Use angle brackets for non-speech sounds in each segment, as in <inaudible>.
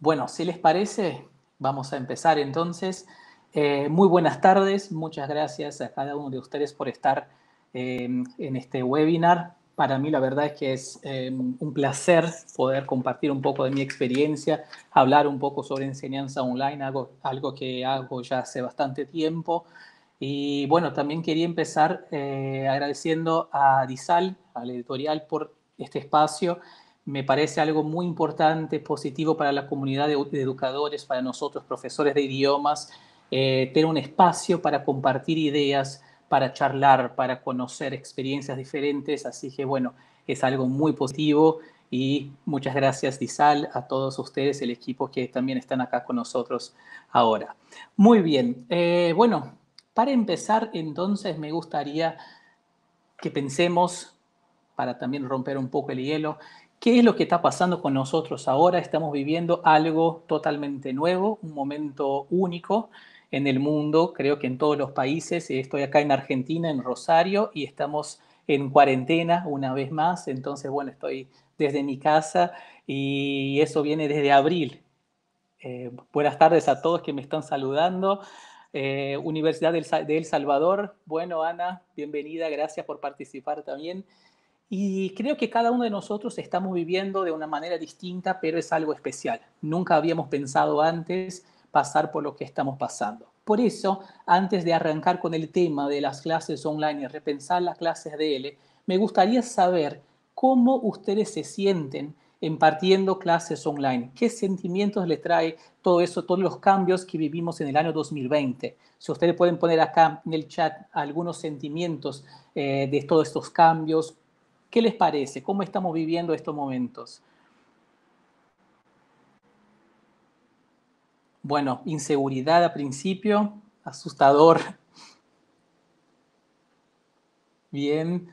Bueno, si les parece, vamos a empezar entonces. Eh, muy buenas tardes, muchas gracias a cada uno de ustedes por estar em, en este webinar. Para mí la verdad es que es em, un placer poder compartir un poco de mi experiencia, hablar un poco sobre enseñanza online, algo, que hago ya hace bastante tiempo. Y bueno, también quería empezar eh, agradeciendo a DISAL, a la editorial, por este espacio me parece algo muy importante, positivo para la comunidad de, educadores, para nosotros, profesores de idiomas, eh, tener un espacio para compartir ideas, para charlar, para conocer experiencias diferentes. Así que bueno, es algo muy positivo y muchas gracias Dizal, a todos ustedes, el equipo que también están acá con nosotros ahora. Muy bien, eh, bueno, para empezar entonces me gustaría que pensemos, para también romper un poco el hielo, ¿Qué es lo que está pasando con nosotros ahora? Estamos viviendo algo totalmente nuevo, un momento único en el mundo, creo que en todos los países. Estoy acá en Argentina, en Rosario, y estamos en cuarentena una vez más. Entonces, bueno, estoy desde mi casa y eso viene desde abril. Eh, buenas tardes a todos que me están saludando. Eh, Universidad de El Salvador, bueno, Ana, bienvenida, gracias por participar también. Y creo que cada uno de nosotros estamos viviendo de una manera distinta, pero es algo especial. Nunca habíamos pensado antes pasar por lo que estamos pasando. Por eso, antes de arrancar con el tema de las clases online y repensar las clases de L, me gustaría saber cómo ustedes se sienten impartiendo clases online. ¿Qué sentimientos les trae todo eso, todos los cambios que vivimos en el año 2020? Si ustedes pueden poner acá en el chat algunos sentimientos eh, de todos estos cambios, ¿Qué les parece? ¿Cómo estamos viviendo estos momentos? Bueno, inseguridad a principio, asustador. Bien,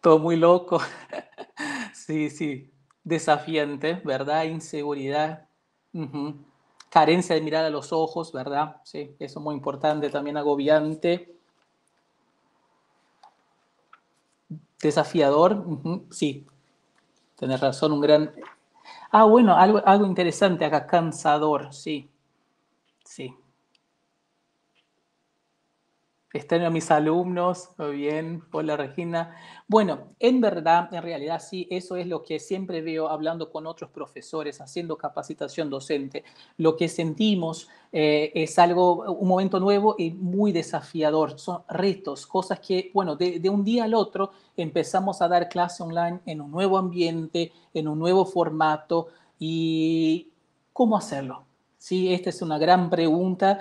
todo muy loco. <laughs> sí, sí, desafiante, ¿verdad? Inseguridad. Carencia de mirar a los ojos, ¿verdad? Sí, eso muy importante, también agobiante. Desafiador, sí, tenés razón, un gran... Ah, bueno, algo, algo interesante acá, cansador, sí, sí a mis alumnos, muy bien, hola Regina. Bueno, en verdad, en realidad sí, eso es lo que siempre veo hablando con otros profesores, haciendo capacitación docente. Lo que sentimos eh, es algo, un momento nuevo y muy desafiador. Son retos, cosas que, bueno, de un día al otro empezamos a dar clase online en un nuevo ambiente, en un nuevo formato y cómo hacerlo ¿sí? Esta es una gran pregunta,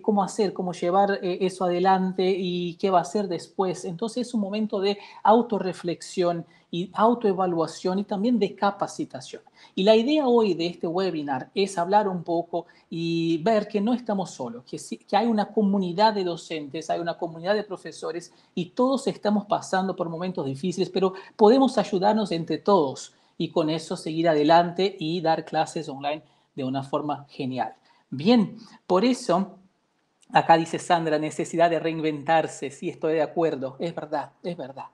¿cómo hacer, cómo llevar eh, eso adelante y qué va a ser después? Entonces es un momento de autorreflexión y autoevaluación y también de capacitación. Y la idea hoy de este webinar es hablar un poco y ver que no estamos solos, que, que hay una comunidad de docentes, hay una comunidad de profesores y todos estamos pasando por momentos difíciles, pero podemos ayudarnos entre todos y con eso seguir adelante y dar clases online de una forma genial. Bien, por eso acá dice Sandra, necesidad de reinventarse, sí estoy de acuerdo, es verdad, es verdad.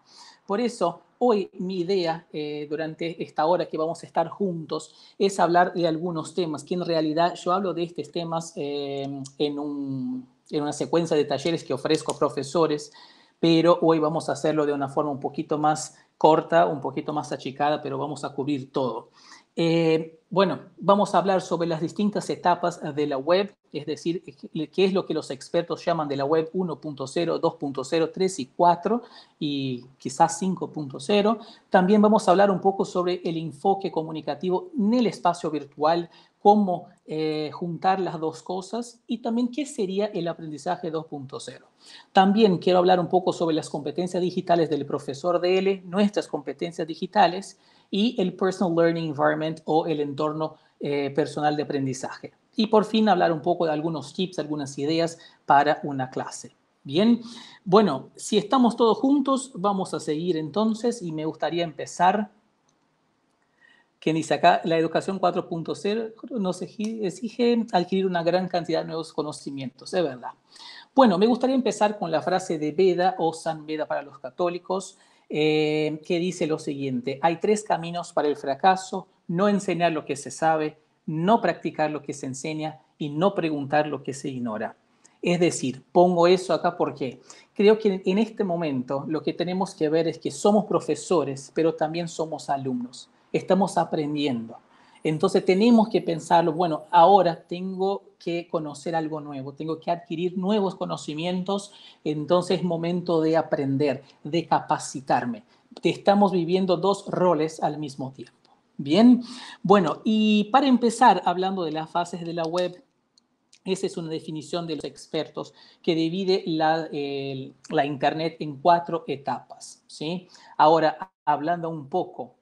Por eso hoy mi idea eh, durante esta hora que vamos a estar juntos es hablar de algunos temas, que en realidad yo hablo de estos temas eh, en una secuencia de talleres que ofrezco a profesores, pero hoy vamos a hacerlo de una forma un poquito más corta, un poquito más achicada, pero vamos a cubrir todo. Eh, bueno, vamos a hablar sobre las distintas etapas de la web, es decir, qué es lo que los expertos llaman de la web 1.0, 2.0, 3 y 4 y quizás 5.0. También vamos a hablar un poco sobre el enfoque comunicativo en el espacio virtual, cómo eh, juntar las dos cosas y también qué sería el aprendizaje 2.0. También quiero hablar un poco sobre las competencias digitales del profesor DL, nuestras competencias digitales, y el Personal Learning Environment o el entorno eh, personal de aprendizaje. Y por fin hablar un poco de algunos tips, algunas ideas para una clase. Bien, bueno, si estamos todos juntos, vamos a seguir entonces y me gustaría empezar. que dice acá, la educación 4.0 nos exige adquirir una gran cantidad de nuevos conocimientos, es verdad. Bueno, me gustaría empezar con la frase de Veda o San Veda para los católicos, eh, que dice lo siguiente, hay tres caminos para el fracaso, no enseñar lo que se sabe, no practicar lo que se enseña y no preguntar lo que se ignora. Es decir, pongo eso acá porque creo que en este momento lo que tenemos que ver es que somos profesores, pero también somos alumnos, estamos aprendiendo. Entonces tenemos que pensarlo, bueno, ahora tengo que conocer algo nuevo, tengo que adquirir nuevos conocimientos, entonces es momento de aprender, de capacitarme. Estamos viviendo dos roles al mismo tiempo. Bien, bueno, y para empezar, hablando de las fases de la web, esa es una definición de los expertos que divide la, la Internet en cuatro etapas. ¿sí? Ahora, hablando un poco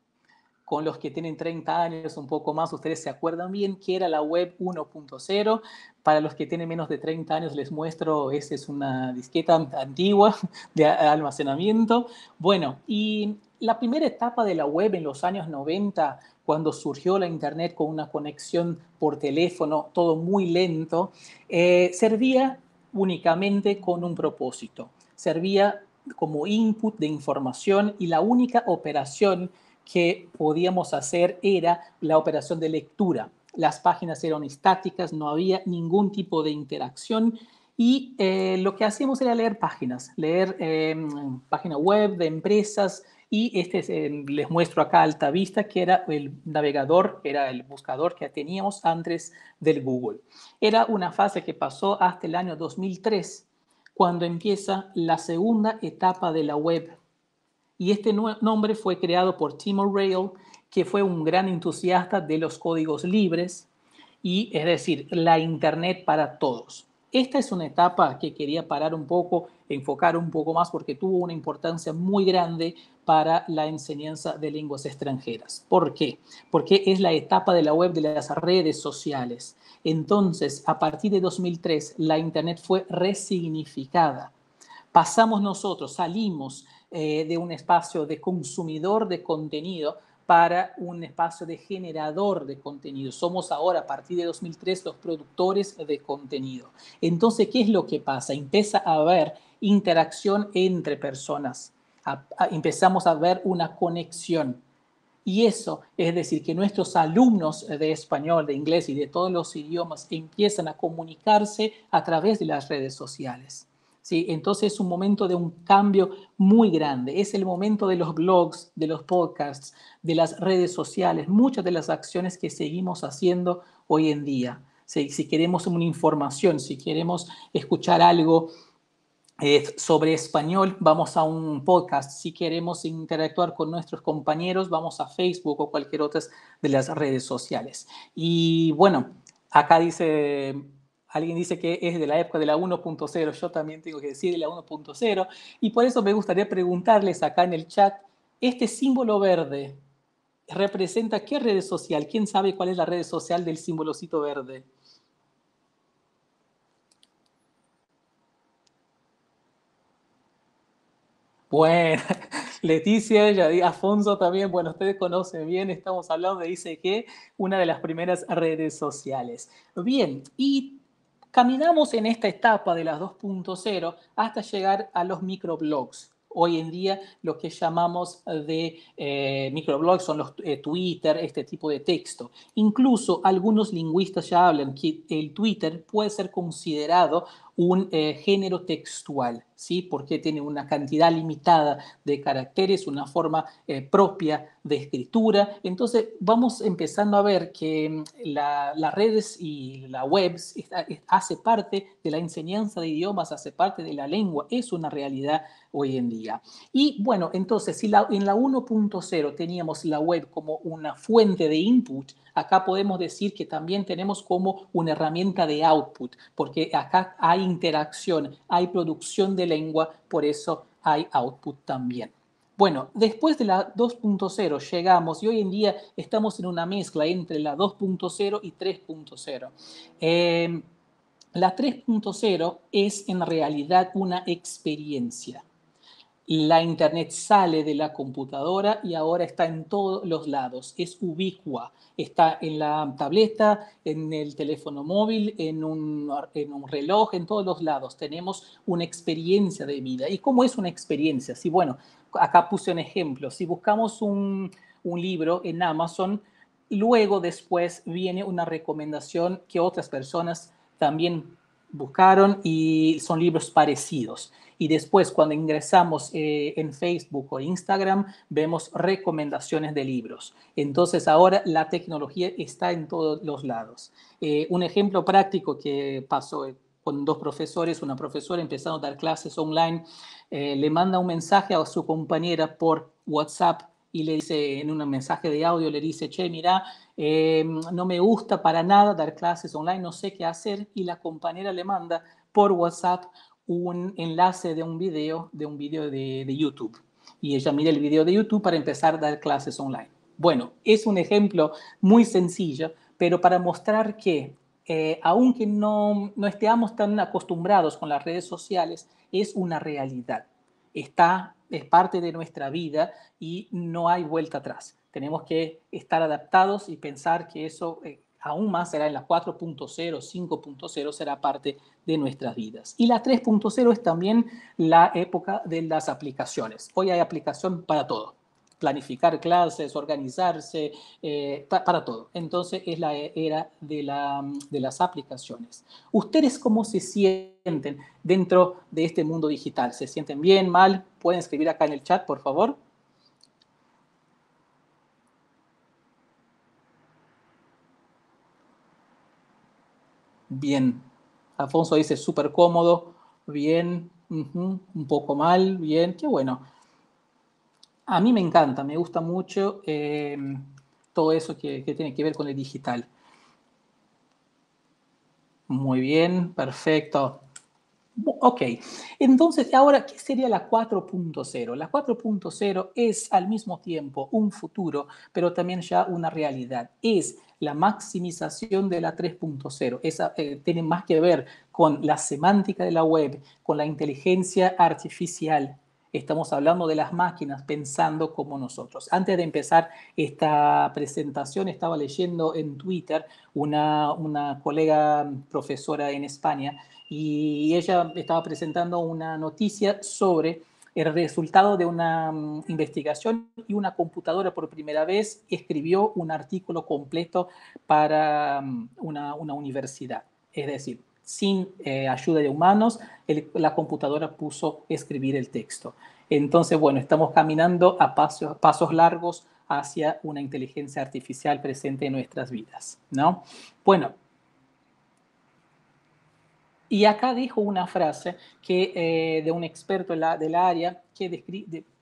con los que tienen 30 años, un poco más, ustedes se acuerdan bien que era la web 1.0. Para los que tienen menos de 30 años les muestro, esa es una disqueta antigua <laughs> de almacenamiento. Bueno, y la primera etapa de la web en los años 90, cuando surgió la Internet con una conexión por teléfono, todo muy lento, eh, servía únicamente con un propósito. Servía como input de información y la única operación que podíamos hacer era la operación de lectura. Las páginas eran estáticas, no había ningún tipo de interacción y eh, lo que hacíamos era leer páginas, leer eh, em, páginas web de empresas y este em, les muestro acá a alta vista que era el navegador, era el buscador que teníamos antes del Google. Era una fase que pasó hasta el año 2003 cuando empieza la segunda etapa de la web y este nombre fue creado por Tim O'Reilly, que fue un gran entusiasta de los códigos libres y es decir, la Internet para todos. Esta es una etapa que quería parar un poco, enfocar un poco más porque tuvo una importancia muy grande para la enseñanza de lenguas extranjeras. ¿Por qué? Porque es la etapa de la web de las redes sociales. Entonces, a partir de 2003, la Internet fue resignificada. Pasamos nosotros, salimos eh, de un espacio de consumidor de contenido para un espacio de generador de contenido. Somos ahora, a partir de 2003, los productores de contenido. Entonces, ¿qué es lo que pasa? Empieza a haber interacción entre personas. empezamos a ver una conexión. Y eso, es decir, que nuestros alumnos de español, de inglés y de todos los idiomas empiezan a comunicarse a través de las redes sociales. Entonces es un momento de un cambio muy grande. Es el momento de los blogs, de los podcasts, de las redes sociales, muchas de las acciones que seguimos haciendo hoy en día. Si, queremos una información, si queremos escuchar algo eh, sobre español, vamos a un podcast. Si queremos interactuar con nuestros compañeros, vamos a Facebook o cualquier otra de las redes sociales. Y bueno, acá dice Alguien dice que es de la época de la 1.0, yo también tengo que decir de la 1.0, y por eso me gustaría preguntarles acá en el chat, este símbolo verde representa qué red social, quién sabe cuál es la red social del símbolocito verde. Bueno, <laughs> Leticia, Afonso también, bueno, ustedes conocen bien, estamos hablando de dice una de las primeras redes sociales. Bien, y Caminamos en esta etapa de las 2.0 hasta llegar a los microblogs. Hoy en día lo que llamamos de eh, microblogs son los eh, Twitter, este tipo de texto. Incluso algunos lingüistas ya hablan que el Twitter puede ser considerado un eh, género textual. ¿sí? porque tiene una cantidad limitada de caracteres, una forma eh, propia de escritura. Entonces vamos empezando a ver que mm, las redes y la web hace parte de la enseñanza de idiomas, hace parte de la lengua, es una realidad hoy en día. Y bueno, entonces si la, en la 1.0 teníamos la web como una fuente de input, acá podemos decir que también tenemos como una herramienta de output, porque acá hay interacción, hay producción de por eso hay output también. Bueno, después de la 2.0 llegamos y hoy en día estamos en una mezcla entre la 2.0 y 3.0. Em, la 3.0 es en realidad una experiencia. La Internet sale de la computadora y ahora está en todos los lados, es ubicua, está en la tableta, en el teléfono móvil, en un, en un, reloj, en todos los lados. Tenemos una experiencia de vida. ¿Y cómo es una experiencia? Si, bueno, acá puse un ejemplo, si buscamos un, un libro en Amazon, luego después viene una recomendación que otras personas también buscaron y son libros parecidos y después cuando ingresamos eh, en Facebook o Instagram vemos recomendaciones de libros. Entonces ahora la tecnología está en todos los lados. Eh, un ejemplo práctico que pasó eh, con dos profesores, una profesora empezando a dar clases online, le manda un mensaje a su compañera por WhatsApp y le dice en un mensaje de audio, le dice, che, mira, em, no me gusta para nada dar clases online, no sé qué hacer, y la compañera le manda por WhatsApp un enlace de un video, de un video de, YouTube. Y ella mira el video de YouTube para empezar a dar clases online. Bueno, es un ejemplo muy sencillo, pero para mostrar que, eh, aunque no, no estemos tan acostumbrados con las redes sociales, es una realidad. Está, es parte de nuestra vida y no hay vuelta atrás. Tenemos que estar adaptados y pensar que eso eh, aún más será en la 4.0, 5.0, será parte de nuestras vidas. Y la 3.0 es también la época de las aplicaciones. Hoy hay aplicación para todo planificar clases, organizarse, eh, para todo. Entonces es la era de las aplicaciones. ¿Ustedes cómo se sienten dentro de este mundo digital? ¿Se sienten bien, mal? Pueden escribir acá en el chat, por favor. bien. Alfonso dice súper cómodo, bien, un poco mal, bien, qué bueno. A mí me encanta, me gusta mucho em, todo eso que tiene que ver con el digital. Muy bien, perfecto. Ok, entonces ahora, ¿qué sería la 4.0? La 4.0 es al mismo tiempo un futuro, pero también ya una realidad. Es la maximización de la 3.0. Esa eh, tiene más que ver con la semántica de la web, con la inteligencia artificial. Estamos hablando de las máquinas pensando como nosotros. Antes de empezar esta presentación, estaba leyendo en Twitter una, una colega profesora en España y ella estaba presentando una noticia sobre el resultado de una mm, investigación y una computadora por primera vez escribió un artículo completo para mm, una, universidad. Es decir, sin eh, ayuda de humanos, la computadora puso escribir el texto. Entonces, bueno, estamos caminando a pasos, pasos largos hacia una inteligencia artificial presente en nuestras vidas, ¿no? Bueno, y acá dijo una frase que, eh, de un experto la, del área que,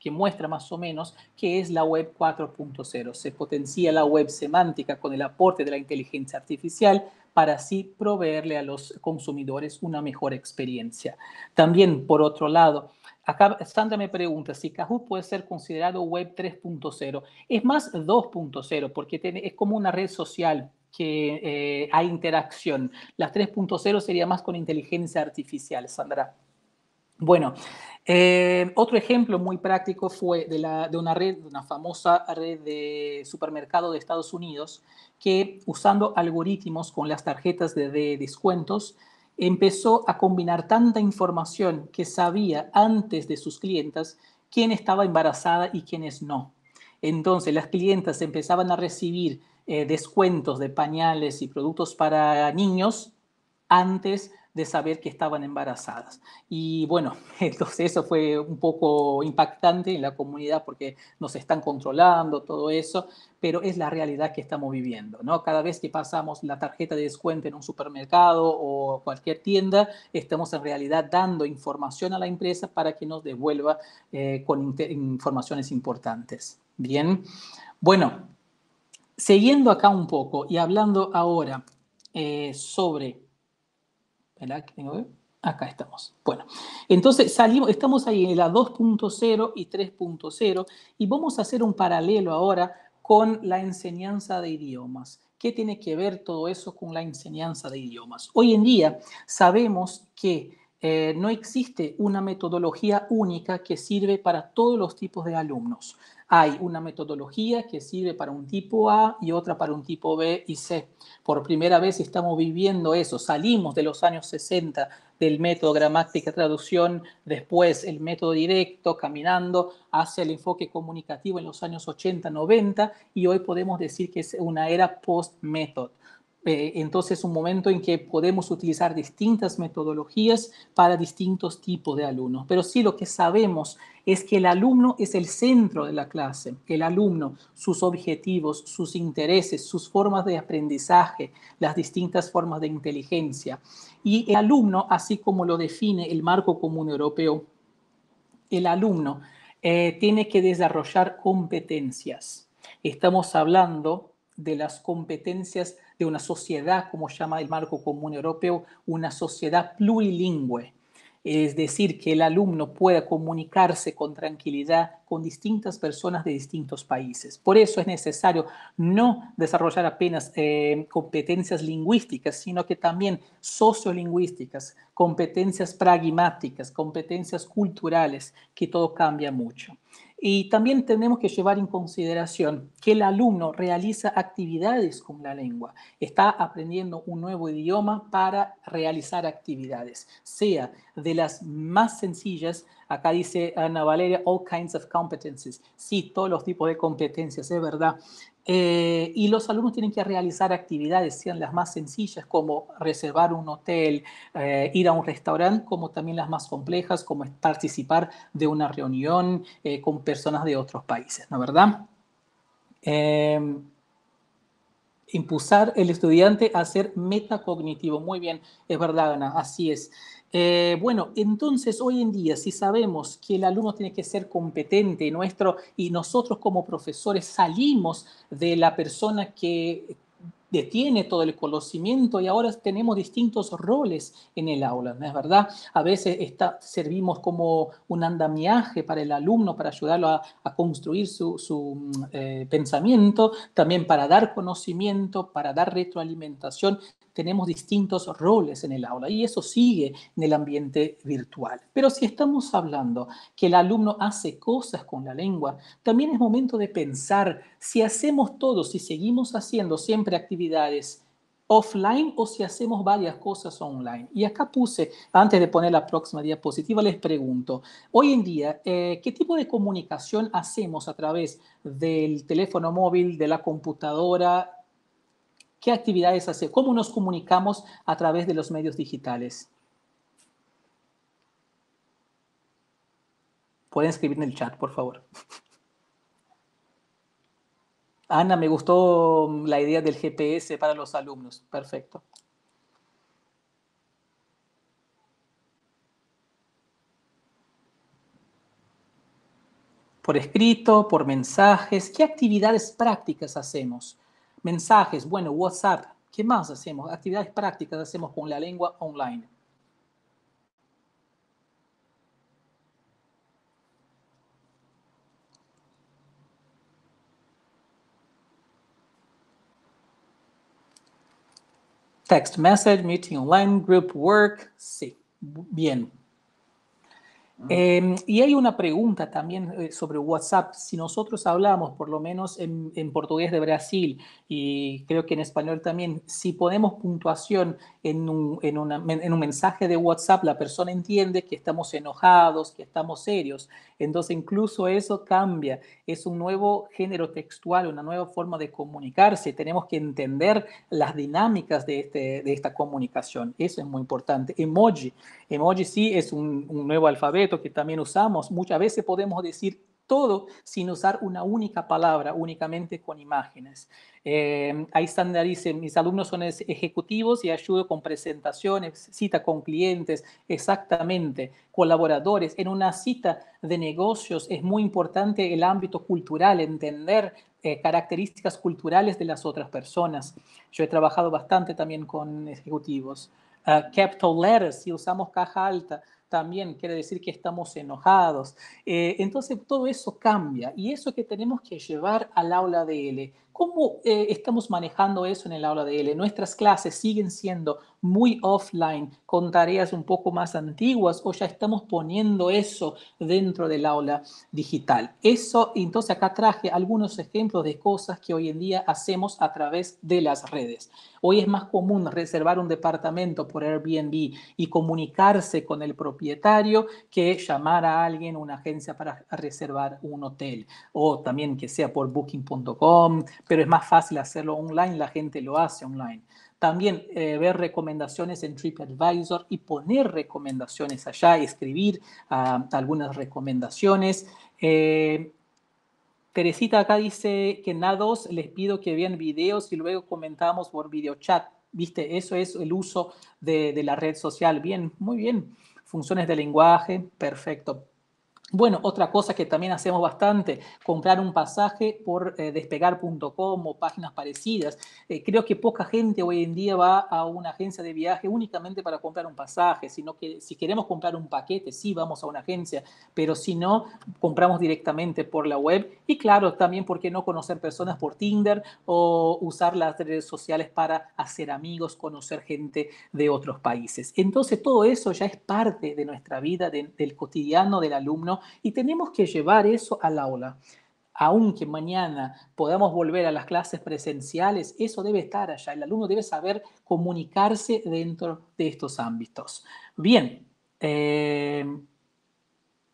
que muestra más o menos que es la web 4.0. Se potencia la web semántica con el aporte de la inteligencia artificial para así proveerle a los consumidores una mejor experiencia. También, por otro lado, Acá Sandra me pregunta si Kahoot puede ser considerado web 3.0. Es más 2.0 porque es como una red social que eh, hay interacción. La 3.0 sería más con inteligencia artificial, Sandra. Bueno, eh, otro ejemplo muy práctico fue de, una red, de una famosa red de supermercado de Estados Unidos, que usando algoritmos con las tarjetas de, descuentos, empezó a combinar tanta información que sabía antes de sus clientas quién estaba embarazada y quiénes no. Entonces las clientas empezaban a recibir eh, descuentos de pañales y productos para niños antes de saber que estaban embarazadas. Y bueno, <laughs> entonces eso fue un poco impactante en la comunidad porque nos están controlando todo eso, pero es la realidad que estamos viviendo, ¿no? Cada vez que pasamos la tarjeta de descuento en un supermercado o cualquier tienda, estamos en realidad dando información a la empresa para que nos devuelva eh, con informaciones importantes. Bien, bueno, Siguiendo acá un poco y hablando ahora eh, sobre... ¿Verdad? Acá estamos. Bueno, entonces salimos, estamos ahí en la 2.0 y 3.0 y vamos a hacer un paralelo ahora con la enseñanza de idiomas. ¿Qué tiene que ver todo eso con la enseñanza de idiomas? Hoy en día sabemos que eh, no existe una metodología única que sirve para todos los tipos de alumnos hay una metodología que sirve para un tipo A y otra para un tipo B y C. Por primera vez estamos viviendo eso, salimos de los años 60 del método gramática traducción, después el método directo, caminando hacia el enfoque comunicativo en los años 80, 90 y hoy podemos decir que es una era post-método. Eh, entonces un momento en que podemos utilizar distintas metodologías para distintos tipos de alumnos. Pero sí lo que sabemos es que el alumno es el centro de la clase. El alumno, sus objetivos, sus intereses, sus formas de aprendizaje, las distintas formas de inteligencia. Y el alumno, así como lo define el marco común europeo, el alumno eh, tiene que desarrollar competencias. Estamos hablando de las competencias de una sociedad, como llama el marco común europeo, una sociedad plurilingüe. Es decir, que el alumno pueda comunicarse con tranquilidad con distintas personas de distintos países. Por eso es necesario no desarrollar apenas eh, competencias lingüísticas, sino que también sociolingüísticas, competencias pragmáticas, competencias culturales, que todo cambia mucho. Y también tenemos que llevar en consideración que el alumno realiza actividades con la lengua, está aprendiendo un nuevo idioma para realizar actividades, sea de las más sencillas, acá dice Ana Valeria, all kinds of competencies, sí, todos los tipos de competencias, es verdad, eh, y los alumnos tienen que realizar actividades, sean las más sencillas como reservar un hotel, eh, ir a un restaurante, como también las más complejas como participar de una reunión eh, con personas de otros países, ¿no verdad? Em, impulsar el estudiante a ser metacognitivo. Muy bien, es verdad, Ana, así es. Eh, bueno, entonces hoy en día, si sabemos que el alumno tiene que ser competente nuestro, y nosotros como profesores salimos de la persona que detiene todo el conocimiento y ahora tenemos distintos roles en el aula, ¿no es verdad? A veces está, servimos como un andamiaje para el alumno, para ayudarlo a, construir su, mm, eh, pensamiento, también para dar conocimiento, para dar retroalimentación tenemos distintos roles en el aula y eso sigue en el ambiente virtual. Pero si estamos hablando que el alumno hace cosas con la lengua, también es momento de pensar si hacemos todo, si seguimos haciendo siempre actividades offline o si hacemos varias cosas online. Y acá puse, antes de poner la próxima diapositiva, les pregunto, hoy en día, eh, ¿qué tipo de comunicación hacemos a través del teléfono móvil, de la computadora, ¿Qué actividades hace? ¿Cómo nos comunicamos a través de los medios digitales? Pueden escribir en el chat, por favor. <laughs> Ana, me gustó mm, la idea del GPS para los alumnos. Perfecto. Por escrito, por mensajes, ¿qué actividades prácticas hacemos? Mensajes, bueno, WhatsApp. ¿Qué más hacemos? Actividades prácticas hacemos con la lengua online. Text message, meeting online, group work. Sí, bien. Em, y hay una pregunta también eh, sobre WhatsApp. Si nosotros hablamos, por lo menos en, portugués de Brasil y creo que en español también, si ponemos puntuación en un, mensaje de WhatsApp, la persona entiende que estamos enojados, que estamos serios. Entonces incluso eso cambia. Es un nuevo género textual, una nueva forma de comunicarse. Tenemos que entender las dinámicas de, este, esta comunicación. Eso es muy importante. Emoji. Emoji sí es un nuevo alfabeto que también usamos, muchas veces podemos decir todo sin usar una única palabra, únicamente con imágenes. Eh, ahí ahí dice, mis alumnos son ejecutivos y ayudo con presentaciones, cita con clientes, exactamente, colaboradores. En una cita de negocios es muy importante el ámbito cultural, entender eh, características culturales de las otras personas. Yo he trabajado bastante también con ejecutivos. Ah, capital letters, si usamos caja alta, también quiere decir que estamos enojados. Eh, entonces todo eso cambia y eso que tenemos que llevar al aula de L, ¿Cómo eh, estamos manejando eso en el aula de L? ¿Nuestras clases siguen siendo muy offline, con tareas un poco más antiguas, o ya estamos poniendo eso dentro del aula digital? Eso, entonces acá traje algunos ejemplos de cosas que hoy en día hacemos a través de las redes. Hoy es más común reservar un departamento por Airbnb y comunicarse con el propietario que llamar a alguien, una agencia para reservar un hotel, o también que sea por booking.com, pero es más fácil hacerlo online, la gente lo hace online. También eh, ver recomendaciones en TripAdvisor y poner recomendaciones allá, escribir ah, algunas recomendaciones. Eh, Teresita acá dice que en A2 les pido que vean videos y luego comentamos por chat. Viste, eso es el uso de la red social. Bien, muy bien. Funciones de lenguaje, perfecto. Bueno, otra cosa que también hacemos bastante, comprar un pasaje por eh, despegar.com o páginas parecidas. Eh, creo que poca gente hoy en día va a una agencia de viaje únicamente para comprar un pasaje, sino que si queremos comprar un paquete, sí vamos a una agencia, pero si no, compramos directamente por la web. Y claro, también, ¿por qué no conocer personas por Tinder o usar las redes sociales para hacer amigos, conocer gente de otros países? Entonces, todo eso ya es parte de nuestra vida, del cotidiano del alumno y tenemos que llevar eso al aula. Aunque mañana podamos volver a las clases presenciales, eso debe estar allá. El alumno debe saber comunicarse dentro de estos ámbitos. Bien, eh,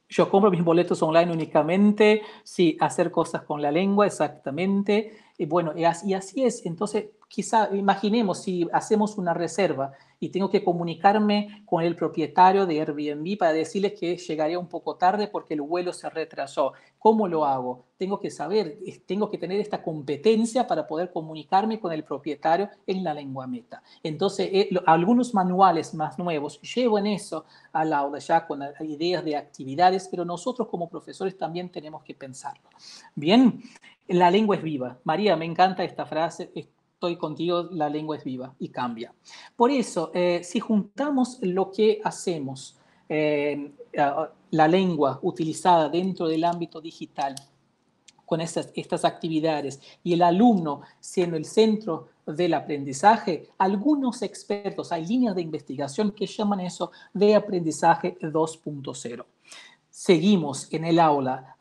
yo compro mis boletos online únicamente, sí, hacer cosas con la lengua, exactamente. Eh, y bueno, y así es. Entonces, quizá imaginemos si hacemos una reserva y tengo que comunicarme con el propietario de Airbnb para decirles que llegaría un poco tarde porque el vuelo se retrasó. ¿Cómo lo hago? Tengo que saber, tengo que tener esta competencia para poder comunicarme con el propietario en la lengua meta. Entonces, eh, algunos manuales más nuevos llevan eso a la aula ya con ideas de actividades, pero nosotros como profesores también tenemos que pensarlo. Bien, la lengua es viva. María, me encanta esta frase, estoy contigo, la lengua es viva y cambia. Por eso, eh, si juntamos lo que hacemos, eh, la lengua utilizada dentro del ámbito digital, con estas, estas actividades y el alumno siendo el centro del aprendizaje, algunos expertos, hay líneas de investigación que llaman eso de aprendizaje 2.0 seguimos en el aula,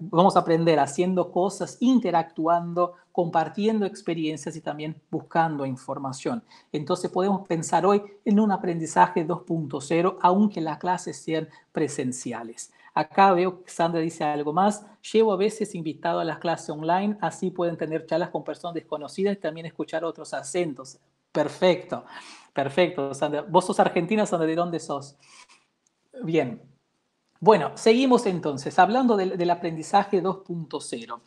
vamos a aprender haciendo cosas, interactuando compartiendo experiencias y también buscando información. Entonces podemos pensar hoy en un aprendizaje 2.0, aunque las clases sean presenciales. Acá veo que Sandra dice algo más. Llevo a veces invitado a las clases online, así pueden tener charlas con personas desconocidas y también escuchar otros acentos. Perfecto, perfecto, Sandra. ¿Vos sos argentina, Sandra? ¿De dónde sos? Bien. Bueno, seguimos entonces hablando del, aprendizaje 2.0.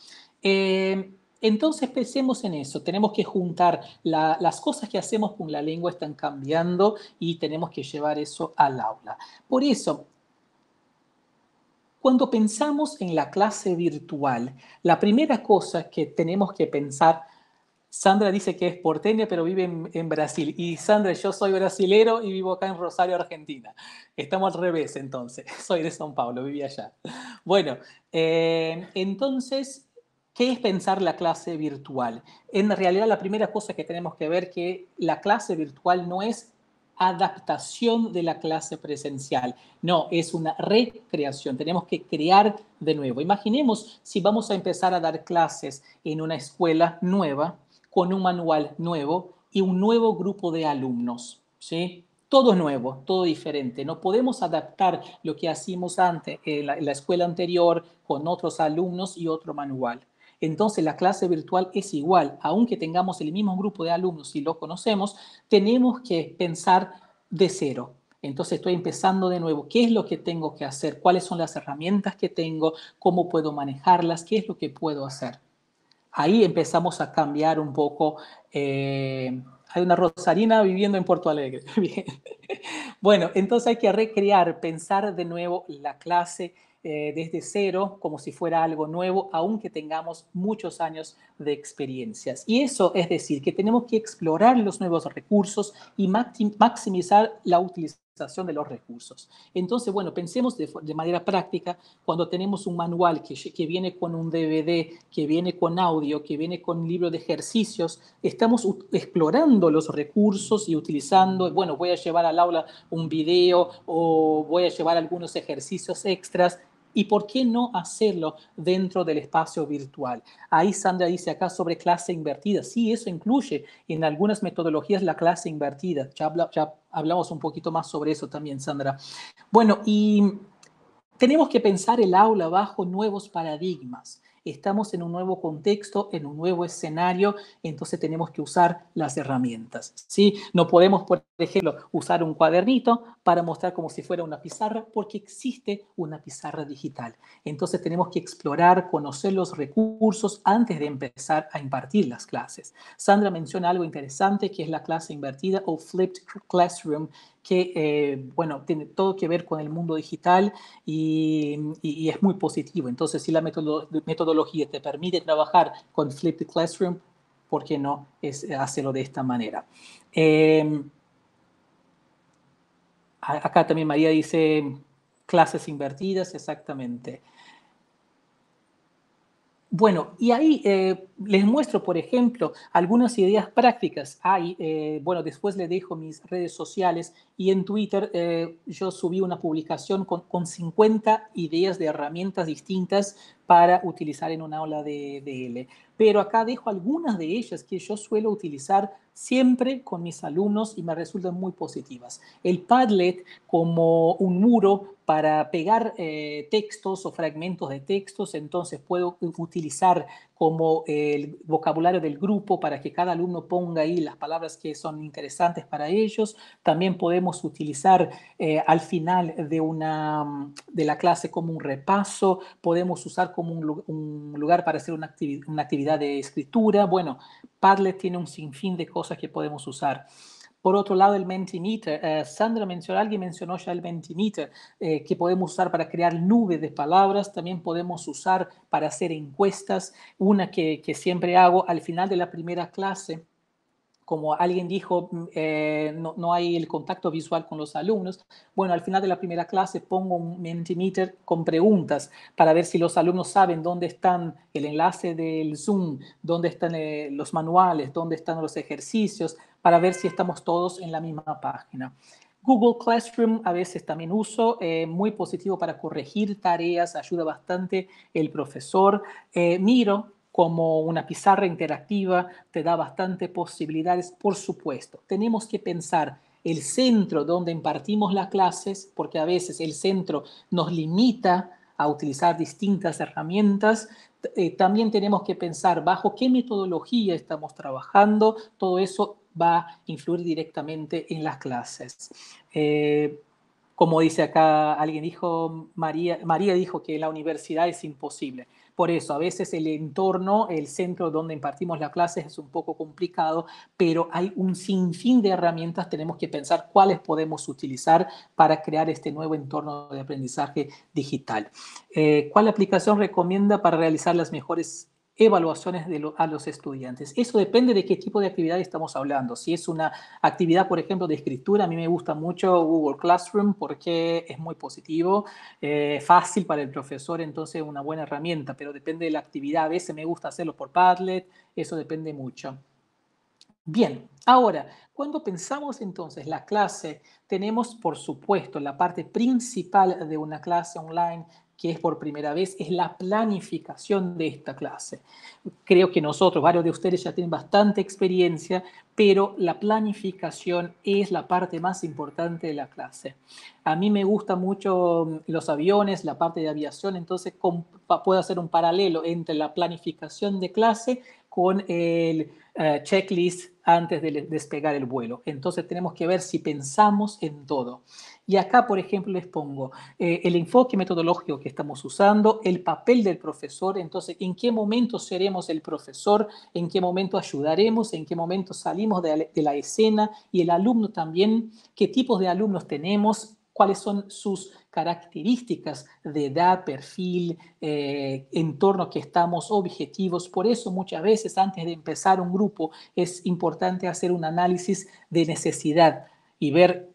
Entonces pensemos en eso, tenemos que juntar las cosas que hacemos con la lengua están cambiando y tenemos que llevar eso al aula. Por eso, cuando pensamos en la clase virtual, la primera cosa que tenemos que pensar, Sandra dice que es porteña pero vive en, Brasil y Sandra, yo soy brasilero y vivo acá en Rosario, Argentina. Estamos al revés entonces, <laughs> soy de São Paulo, viví allá. Bueno, eh, entonces ¿Qué es pensar la clase virtual? En realidad la primera cosa que tenemos que ver que la clase virtual no es adaptación de la clase presencial. No, es una recreación. Tenemos que crear de nuevo. Imaginemos si vamos a empezar a dar clases en una escuela nueva, con un manual nuevo y un nuevo grupo de alumnos. ¿sí? Todo nuevo, todo diferente. No podemos adaptar lo que hacíamos antes eh, la escuela anterior con otros alumnos y otro manual entonces la clase virtual es igual. Aunque tengamos el mismo grupo de alumnos y lo conocemos, tenemos que pensar de cero. Entonces estoy empezando de nuevo. ¿Qué es lo que tengo que hacer? ¿Cuáles son las herramientas que tengo? ¿Cómo puedo manejarlas? ¿Qué es lo que puedo hacer? Ahí empezamos a cambiar un poco. Eh, hay una rosarina viviendo en Puerto Alegre. <laughs> Bueno, entonces hay que recrear, pensar de nuevo la clase eh, desde cero, como si fuera algo nuevo, aunque tengamos muchos años de experiencias. Y eso es decir, que tenemos que explorar los nuevos recursos y maximizar la utilización de los recursos. Entonces, bueno, pensemos de, manera práctica cuando tenemos un manual que, que, viene con un DVD, que viene con audio, que viene con libro de ejercicios, estamos explorando los recursos y utilizando, bueno, voy a llevar al aula un video o voy a llevar algunos ejercicios extras ¿Y por qué no hacerlo dentro del espacio virtual? Ahí Sandra dice acá sobre clase invertida. Sí, eso incluye en algunas metodologías la clase invertida. Ya, hablamos un poquito más sobre eso también, Sandra. Bueno, y tenemos que pensar el aula bajo nuevos paradigmas estamos en un nuevo contexto, en un nuevo escenario, entonces tenemos que usar las herramientas. ¿sí? No podemos, por ejemplo, usar un cuadernito para mostrar como si fuera una pizarra, porque existe una pizarra digital. Entonces tenemos que explorar, conocer los recursos antes de empezar a impartir las clases. Sandra menciona algo interesante que es la clase invertida o flipped classroom, que, eh, bueno, tiene todo que ver con el mundo digital y, es muy positivo. Entonces, si la metodología te permite trabajar con flipped Classroom, ¿por qué no es, eh, hacerlo de esta manera? Em, acá también María dice clases invertidas, exactamente. Bueno, y ahí eh, les muestro, por ejemplo, algunas ideas prácticas. Hay, eh, bueno, después les dejo mis redes sociales y en Twitter eh, yo subí una publicación con, 50 ideas de herramientas distintas para utilizar en una aula de, DL. Pero acá dejo algunas de ellas que yo suelo utilizar siempre con mis alumnos y me resultan muy positivas. El Padlet como un muro para pegar eh, textos o fragmentos de textos, entonces puedo utilizar como el vocabulario del grupo para que cada alumno ponga ahí las palabras que son interesantes para ellos. También podemos utilizar eh, al final de, una, de la clase como un repaso, podemos usar como un, lugar para hacer una, una actividad de escritura. Bueno, Padlet tiene un sinfín de cosas que podemos usar. Por otro lado, el Mentimeter. Eh, Sandra mencionó, alguien mencionó ya el Mentimeter, eh, que podemos usar para crear nubes de palabras. También podemos usar para hacer encuestas. Una que, que siempre hago al final de la primera clase como alguien dijo, mm, eh, no, hay el contacto visual con los alumnos, bueno, al final de la primera clase pongo un Mentimeter con preguntas para ver si los alumnos saben dónde están el enlace del Zoom, dónde están eh, los manuales, dónde están los ejercicios, para ver si estamos todos en la misma página. Google Classroom a veces también uso, eh, muy positivo para corregir tareas, ayuda bastante el profesor. Miro como una pizarra interactiva, te da bastantes posibilidades, por supuesto. Tenemos que pensar el centro donde impartimos las clases, porque a veces el centro nos limita a utilizar distintas herramientas. Eh, también tenemos que pensar bajo qué metodología estamos trabajando. Todo eso va a influir directamente en las clases. Eh, como dice acá, alguien dijo, María, María dijo que la universidad es imposible. Por eso, a veces el entorno, el centro donde impartimos las clases es un poco complicado, pero hay un sinfín de herramientas, tenemos que pensar cuáles podemos utilizar para crear este nuevo entorno de aprendizaje digital. Eh, ¿Cuál aplicación recomienda para realizar las mejores evaluaciones de a los estudiantes. Eso depende de qué tipo de actividad estamos hablando. Si es una actividad, por ejemplo, de escritura, a mí me gusta mucho Google Classroom porque es muy positivo, eh, fácil para el profesor, entonces una buena herramienta, pero depende de la actividad. A veces me gusta hacerlo por Padlet, eso depende mucho. Bien, ahora, cuando pensamos entonces la clase, tenemos por supuesto la parte principal de una clase online que es por primera vez es la planificación de esta clase. Creo que nosotros, varios de ustedes ya tienen bastante experiencia, pero la planificación es la parte más importante de la clase. A mí me gustan mucho mm, los aviones, la parte de aviación, entonces puedo hacer un paralelo entre la planificación de clase con el eh, checklist antes de despegar el vuelo. Entonces tenemos que ver si pensamos en todo. Y acá, por ejemplo, les pongo eh, el enfoque metodológico que estamos usando, el papel del profesor, entonces, en qué momento seremos el profesor, en qué momento ayudaremos, en qué momento salimos de de la escena y el alumno también, qué tipos de alumnos tenemos, cuáles son sus características de edad, perfil, eh, entorno que estamos, objetivos. Por eso muchas veces antes de empezar un grupo es importante hacer un análisis de necesidad y ver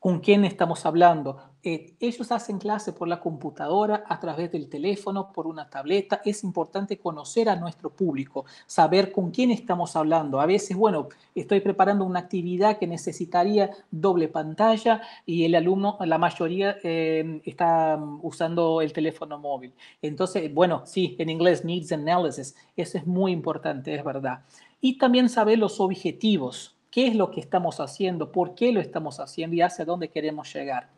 con quién estamos hablando, eh, ellos hacen clase por la computadora, a través del teléfono, por una tableta. Es importante conocer a nuestro público, saber con quién estamos hablando. A veces, bueno, estoy preparando una actividad que necesitaría doble pantalla y el alumno, la mayoría, eh, está usando el teléfono móvil. Entonces, bueno, sí, en inglés, needs analysis. Eso es muy importante, es verdad. Y también saber los objetivos. ¿Qué es lo que estamos haciendo? ¿Por qué lo estamos haciendo? ¿Y hacia dónde queremos llegar?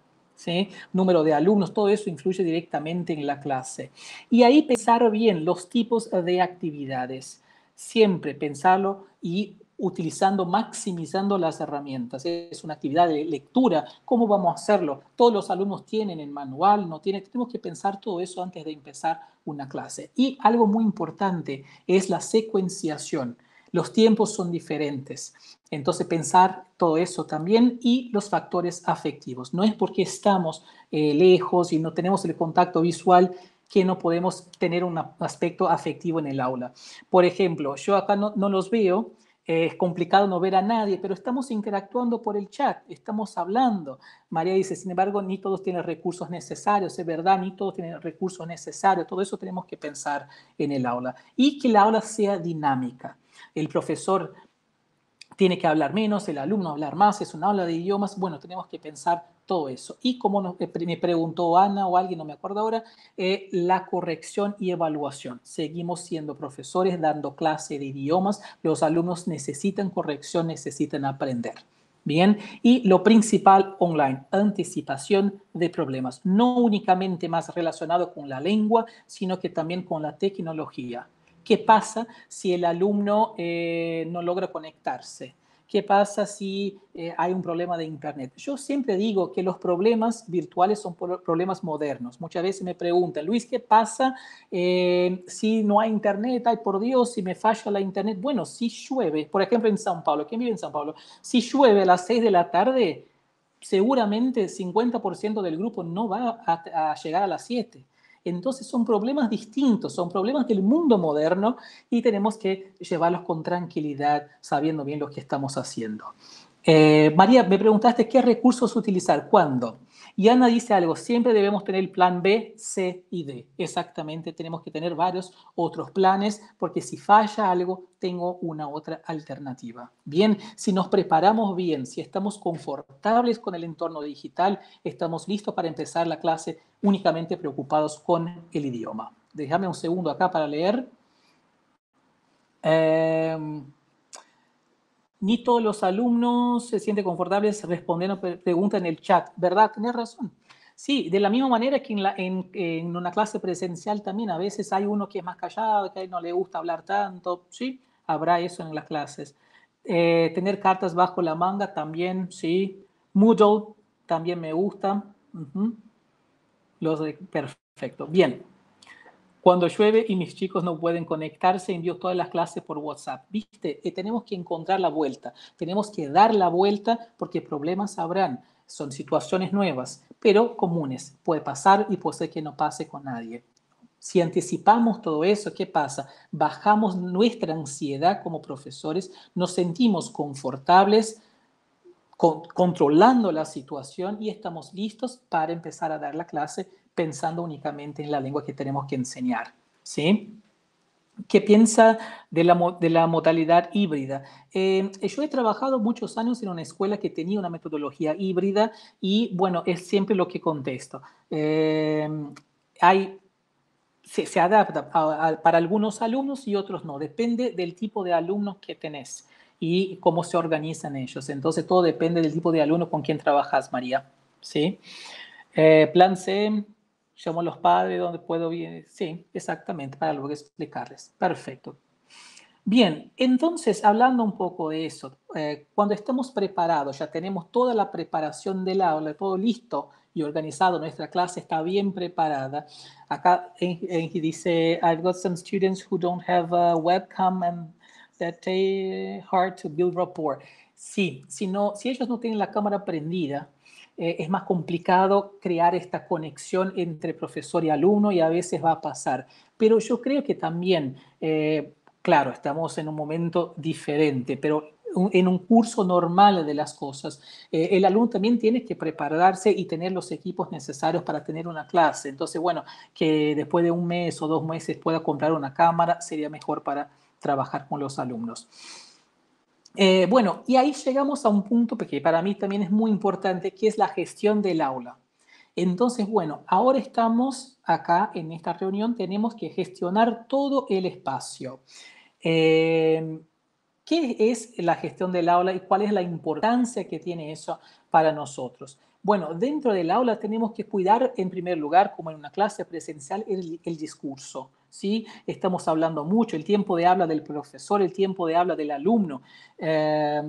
número de alumnos, todo eso influye directamente en la clase. Y ahí pensar bien los tipos de actividades, siempre pensarlo y utilizando, maximizando las herramientas. Es una actividad de lectura, ¿cómo vamos a hacerlo? Todos los alumnos tienen el manual, no tienen, tenemos que pensar todo eso antes de empezar una clase. Y algo muy importante es la secuenciación. Los tiempos son diferentes. Entonces, pensar todo eso también y los factores afectivos. No es porque estamos eh, lejos y no tenemos el contacto visual que no podemos tener un aspecto afectivo en el aula. Por ejemplo, yo acá no, los veo, eh, es complicado no ver a nadie, pero estamos interactuando por el chat, estamos hablando. María dice, sin embargo, ni todos tienen recursos necesarios, es verdad, ni todos tienen recursos necesarios, todo eso tenemos que pensar en el aula. Y que el aula sea dinámica el profesor tiene que hablar menos, el alumno hablar más, es una habla de idiomas, bueno, tenemos que pensar todo eso. Y como eh, me preguntó Ana o alguien, no me acuerdo ahora, eh, la corrección y evaluación. Seguimos siendo profesores, dando clase de idiomas, los alumnos necesitan corrección, necesitan aprender. Bien, y lo principal online, anticipación de problemas, no únicamente más relacionado con la lengua, sino que también con la tecnología ¿Qué pasa si el alumno eh, no logra conectarse? ¿Qué pasa si eh, hay un problema de Internet? Yo siempre digo que los problemas virtuales son problemas modernos. Muchas veces me preguntan, Luis, ¿qué pasa eh, si no hay Internet? Ay, por Dios, si me falla la Internet. Bueno, si llueve, por ejemplo, en San Paulo, ¿quién vive en San Paulo? Si llueve a las 6 de la tarde, seguramente 50% del grupo no va a, a llegar a las 7 entonces son problemas distintos, son problemas del mundo moderno y tenemos que llevarlos con tranquilidad, sabiendo bien lo que estamos haciendo. Eh, María, me preguntaste qué recursos utilizar, cuándo. Y Ana dice algo, siempre debemos tener el plan B, C y D. Exactamente, tenemos que tener varios otros planes porque si falla algo, tengo una otra alternativa. Bien, si nos preparamos bien, si estamos confortables con el entorno digital, estamos listos para empezar la clase únicamente preocupados con el idioma. Déjame un segundo acá para leer. Em, ni todos los alumnos se sienten confortables respondiendo preguntas en el chat, ¿verdad? Tienes razón. Sí, de la misma manera que en, una clase presencial también a veces hay uno que es más callado, que no le gusta hablar tanto, sí, habrá eso en las clases. Eh, tener cartas bajo la manga también, sí. Moodle también me gusta. perfecto. Bien. Cuando llueve y mis chicos no pueden conectarse, envío todas las clases por WhatsApp. Viste, que eh, tenemos que encontrar la vuelta, tenemos que dar la vuelta porque problemas habrán, son situaciones nuevas, pero comunes. Puede pasar y puede ser que no pase con nadie. Si anticipamos todo eso, ¿qué pasa? Bajamos nuestra ansiedad como profesores, nos sentimos confortables controlando la situación y estamos listos para empezar a dar la clase pensando únicamente en la lengua que tenemos que enseñar, ¿sí? ¿Qué piensa de la, de la modalidad híbrida? Eh, yo he trabajado muchos años en una escuela que tenía una metodología híbrida y, bueno, es siempre lo que contesto. Eh, hay se, adapta para algunos alumnos y otros no. Depende del tipo de alumnos que tenés y cómo se organizan ellos. Entonces, todo depende del tipo de alumno con quien trabajas, María. ¿Sí? Eh, plan C, Llamo a los padres donde puedo bien. Sí, exactamente, para luego explicarles. Perfecto. Bien, entonces, hablando un poco de eso, eh, cuando estemos preparados, ya tenemos toda la preparación del aula, todo listo y organizado, nuestra clase está bien preparada. Acá en, eh, eh, dice, I've got some students who don't have a webcam and that they hard to build rapport. Sí, si, no, si ellos no tienen la cámara prendida, eh, es más complicado crear esta conexión entre profesor y alumno y a veces va a pasar. Pero yo creo que también, eh, claro, estamos en un momento diferente, pero en un curso normal de las cosas. Eh, el alumno también tiene que prepararse y tener los equipos necesarios para tener una clase. Entonces, bueno, que después de un mes o dos meses pueda comprar una cámara sería mejor para trabajar con los alumnos. Eh, bueno, y ahí llegamos a un punto que para mí también es muy importante, que es la gestión del aula. Entonces, bueno, ahora estamos acá en esta reunión, tenemos que gestionar todo el espacio. Eh, ¿Qué es la gestión del aula y cuál es la importancia que tiene eso para nosotros? Bueno, dentro del aula tenemos que cuidar en primer lugar, como en una clase presencial, el discurso, ¿sí? Estamos hablando mucho, el tiempo de habla del profesor, el tiempo de habla del alumno, eh,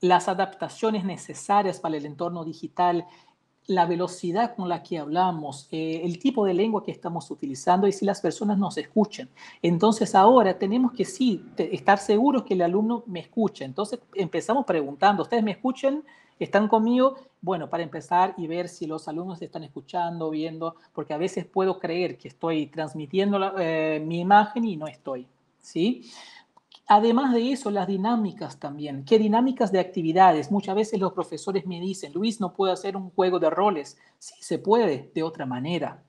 las adaptaciones necesarias para el entorno digital, la velocidad con la que hablamos, eh, el tipo de lengua que estamos utilizando y si las personas nos escuchan. Entonces ahora tenemos que sí estar seguros que el alumno me escuche. Entonces empezamos preguntando, ¿ustedes me escuchan? ¿Están conmigo? bueno, para empezar y ver si los alumnos están escuchando, viendo, porque a veces puedo creer que estoy transmitiendo eh, mi imagen y no estoy, ¿sí? Además de eso, las dinámicas también. ¿Qué dinámicas de actividades? Muchas veces los profesores me dicen, Luis, no puedo hacer un juego de roles. Sí, se puede, de otra manera,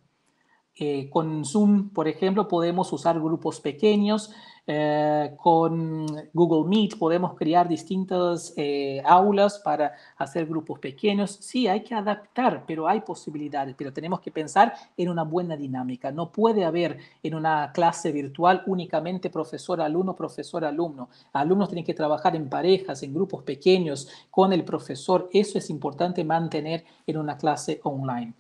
eh, con Zoom, por ejemplo, podemos usar grupos pequeños, eh, con Google Meet podemos crear distintas eh, aulas para hacer grupos pequeños. Sí, hay que adaptar, pero hay posibilidades, pero tenemos que pensar en una buena dinámica. No puede haber en una clase virtual únicamente profesor-alumno, profesor-alumno. Alumnos tienen que trabajar en parejas, en grupos pequeños, con el profesor. Eso es importante mantener en una clase online.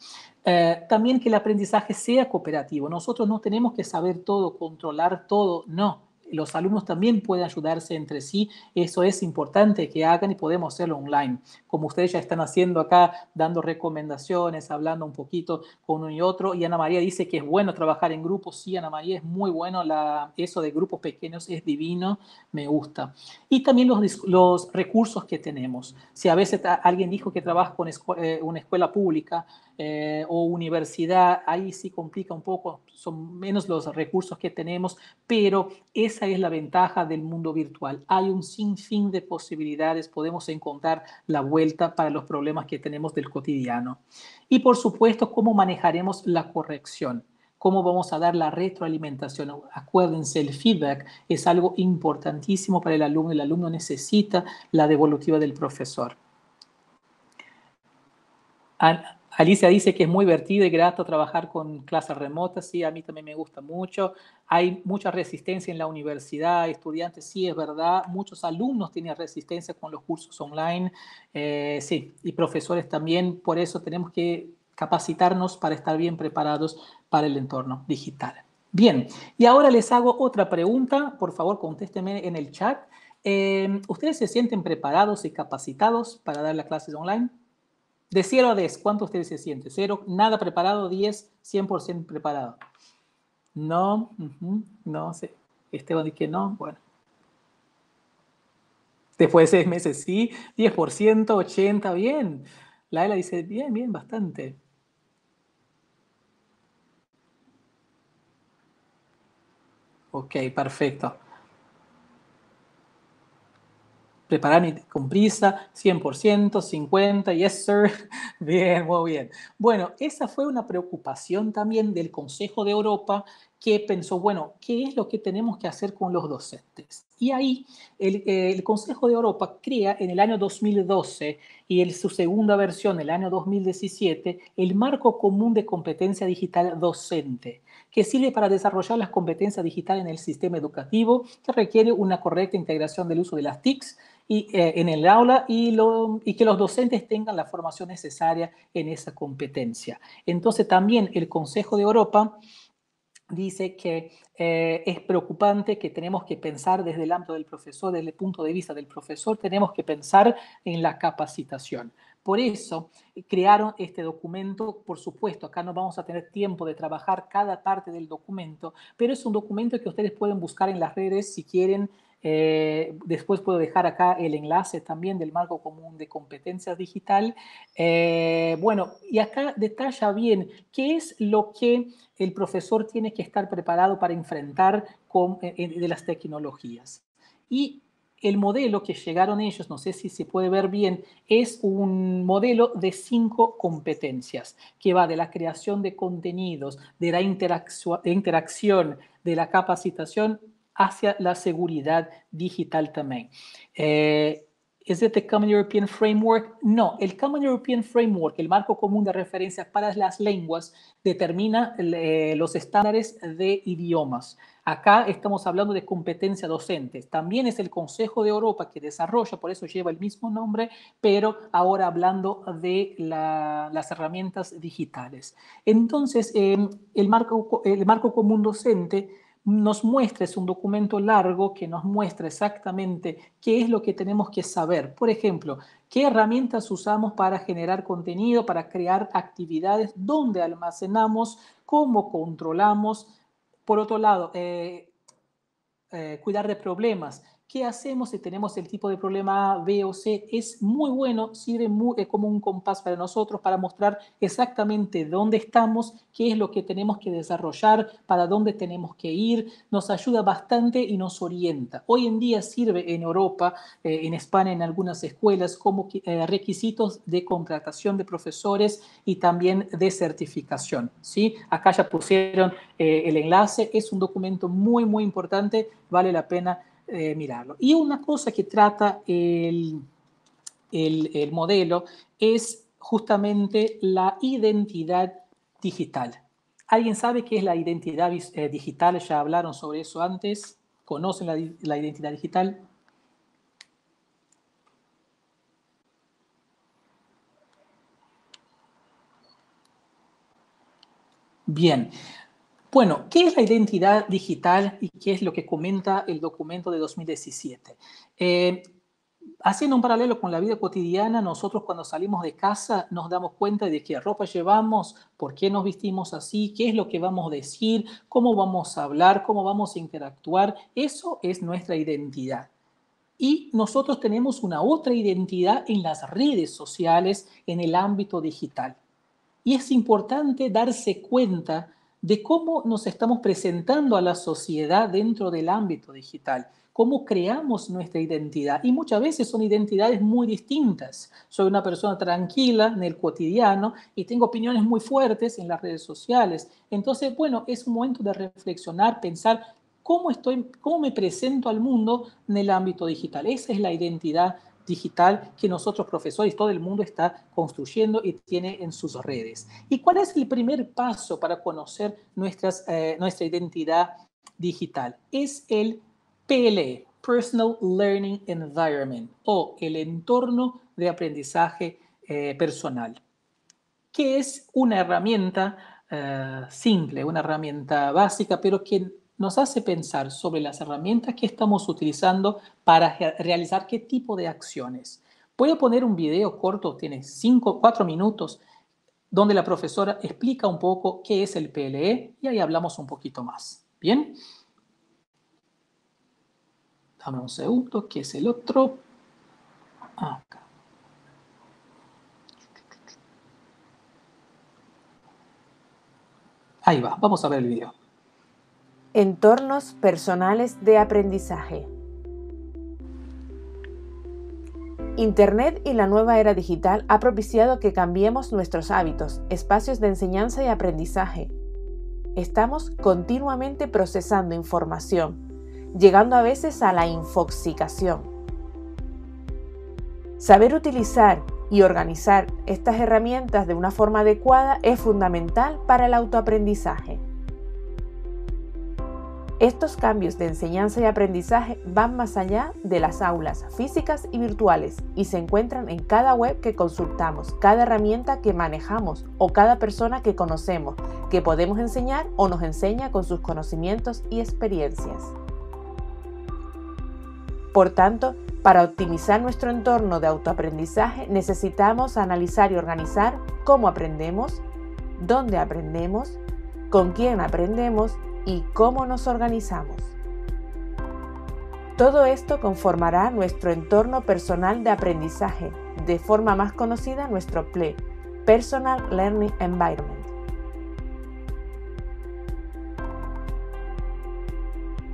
Eh, también que el aprendizaje sea cooperativo. Nosotros no tenemos que saber todo, controlar todo, no. Los alumnos también pueden ayudarse entre sí. Eso es importante que hagan y podemos hacerlo online. Como ustedes ya están haciendo acá, dando recomendaciones, hablando un poquito con uno y otro. Y Ana María dice que es bueno trabajar en grupos. Sí, Ana María, es muy bueno. La, eso de grupos pequeños es divino, me gusta. Y también los, recursos que tenemos. Si a veces alguien dijo que trabaja con eh, una escuela pública, eh, o universidad, ahí sí complica un poco, son menos los recursos que tenemos, pero esa es la ventaja del mundo virtual. Hay un sinfín de posibilidades, podemos encontrar la vuelta para los problemas que tenemos del cotidiano. Y por supuesto, cómo manejaremos la corrección cómo vamos a dar la retroalimentación. Acuérdense, el feedback es algo importantísimo para el alumno. El alumno necesita la devolutiva del profesor. Alicia dice que es muy divertido y grato trabajar con clases remotas, sí, a mí también me gusta mucho. Hay mucha resistencia en la universidad, estudiantes, sí, es verdad. Muchos alumnos tienen resistencia con los cursos online, eh, sí, y profesores también. Por eso tenemos que capacitarnos para estar bien preparados para el entorno digital. Bien, y ahora les hago otra pregunta. Por favor, contésteme en el chat. Eh, ¿Ustedes se sienten preparados y capacitados para dar las clases online? De 0 a 10, ¿cuánto usted se siente? 0, nada preparado, 10, 100% preparado. No, no sé. Esteban dice que no, bueno. Después de seis meses, sí, 10%, 80, bien. Laela dice, bien, bien, bastante. Ok, perfecto. prepararme con prisa, 100%, 50, yes sir, <laughs> bien, muy bien. Bueno, esa fue una preocupación también del Consejo de Europa que pensó, bueno, ¿qué es lo que tenemos que hacer con los docentes? Y ahí el, el Consejo de Europa crea en el año 2012 y en su segunda versión, el año 2017, el Marco Común de Competencia Digital Docente, que sirve para desarrollar las competencias digitales en el sistema educativo, que requiere una correcta integración del uso de las TICs, y, eh, en el aula y, que los docentes tengan la formación necesaria en esa competencia. Entonces también el Consejo de Europa dice que eh, es preocupante que tenemos que pensar desde el ámbito del profesor, desde el punto de vista del profesor, tenemos que pensar en la capacitación. Por eso eh, crearon este documento, por supuesto, acá no vamos a tener tiempo de trabajar cada parte del documento, pero es un documento que ustedes pueden buscar en las redes si quieren eh, después puedo dejar acá el enlace también del marco común de competencias digital. Eh, bueno, y acá detalla bien qué es lo que el profesor tiene que estar preparado para enfrentar con, eh, de las tecnologías. Y el modelo que llegaron ellos, no sé si se puede ver bien, es un modelo de cinco competencias que va de la creación de contenidos, de la interacción, de la capacitación hacia la seguridad digital también. Eh, ¿Es este Common European Framework? No, el Common European Framework, el marco común de referencia para las lenguas, determina eh, los estándares de idiomas. Acá estamos hablando de competencia docente. También es el Consejo de Europa que desarrolla, por eso lleva el mismo nombre, pero ahora hablando de las herramientas digitales. Entonces, eh, el, marco, el marco común docente nos muestra, es un documento largo que nos muestra exactamente qué es lo que tenemos que saber. Por ejemplo, qué herramientas usamos para generar contenido, para crear actividades, dónde almacenamos, cómo controlamos. Por otro lado, eh, eh, cuidar de problemas. ¿Qué hacemos si tenemos el tipo de problema A, B o C? Es muy bueno, sirve como un compás para nosotros para mostrar exactamente dónde estamos, qué es lo que tenemos que desarrollar, para dónde tenemos que ir. Nos ayuda bastante y nos orienta. Hoy en día sirve en Europa, eh, en España, en algunas escuelas como eh, requisitos de contratación de profesores y también de certificación. ¿sí? Acá ya pusieron eh, el enlace. Es un documento muy, muy importante. Vale la pena eh, mirarlo. Y una cosa que trata el, modelo es justamente la identidad digital. ¿Alguien sabe qué es la identidad eh, digital? Ya hablaron sobre eso antes. ¿Conocen la, la identidad digital? Bien, bueno, ¿qué es la identidad digital y qué es lo que comenta el documento de 2017? Eh, haciendo un paralelo con la vida cotidiana, nosotros cuando salimos de casa nos damos cuenta de qué ropa llevamos, por qué nos vestimos así, qué es lo que vamos a decir, cómo vamos a hablar, cómo vamos a interactuar. Eso es nuestra identidad. Y nosotros tenemos una otra identidad en las redes sociales, en el ámbito digital. Y es importante darse cuenta de cómo nos estamos presentando a la sociedad dentro del ámbito digital, cómo creamos nuestra identidad. Y muchas veces son identidades muy distintas. Soy una persona tranquila en el cotidiano y tengo opiniones muy fuertes en las redes sociales. Entonces, bueno, es un momento de reflexionar, pensar cómo, estoy, cómo me presento al mundo en el ámbito digital. Esa es la identidad digital que nosotros profesores, todo el mundo está construyendo y tiene en sus redes. ¿Y cuál es el primer paso para conocer eh, nuestra identidad digital? Es el PLE, Personal Learning Environment, o el entorno de aprendizaje eh, personal, que es una herramienta eh, simple, una herramienta básica, pero que nos hace pensar sobre las herramientas que estamos utilizando para realizar qué tipo de acciones. Voy a poner un video corto, tiene 5, 4 minutos, donde la profesora explica un poco qué es el PLE y ahí hablamos un poquito más. ¿Bien? Dame un segundo, ¿qué es el otro. Acá. Ahí va, vamos a ver el video. Entornos personales de aprendizaje. Internet y la nueva era digital ha propiciado que cambiemos nuestros hábitos, espacios de enseñanza y aprendizaje. Estamos continuamente procesando información, llegando a veces a la infoxicación. Saber utilizar y organizar estas herramientas de una forma adecuada es fundamental para el autoaprendizaje. Estos cambios de enseñanza y aprendizaje van más allá de las aulas físicas y virtuales y se encuentran en cada web que consultamos, cada herramienta que manejamos o cada persona que conocemos, que podemos enseñar o nos enseña con sus conocimientos y experiencias. Por tanto, para optimizar nuestro entorno de autoaprendizaje necesitamos analizar y organizar cómo aprendemos, dónde aprendemos, con quién aprendemos, y cómo nos organizamos. Todo esto conformará nuestro entorno personal de aprendizaje, de forma más conocida nuestro PLE, Personal Learning Environment.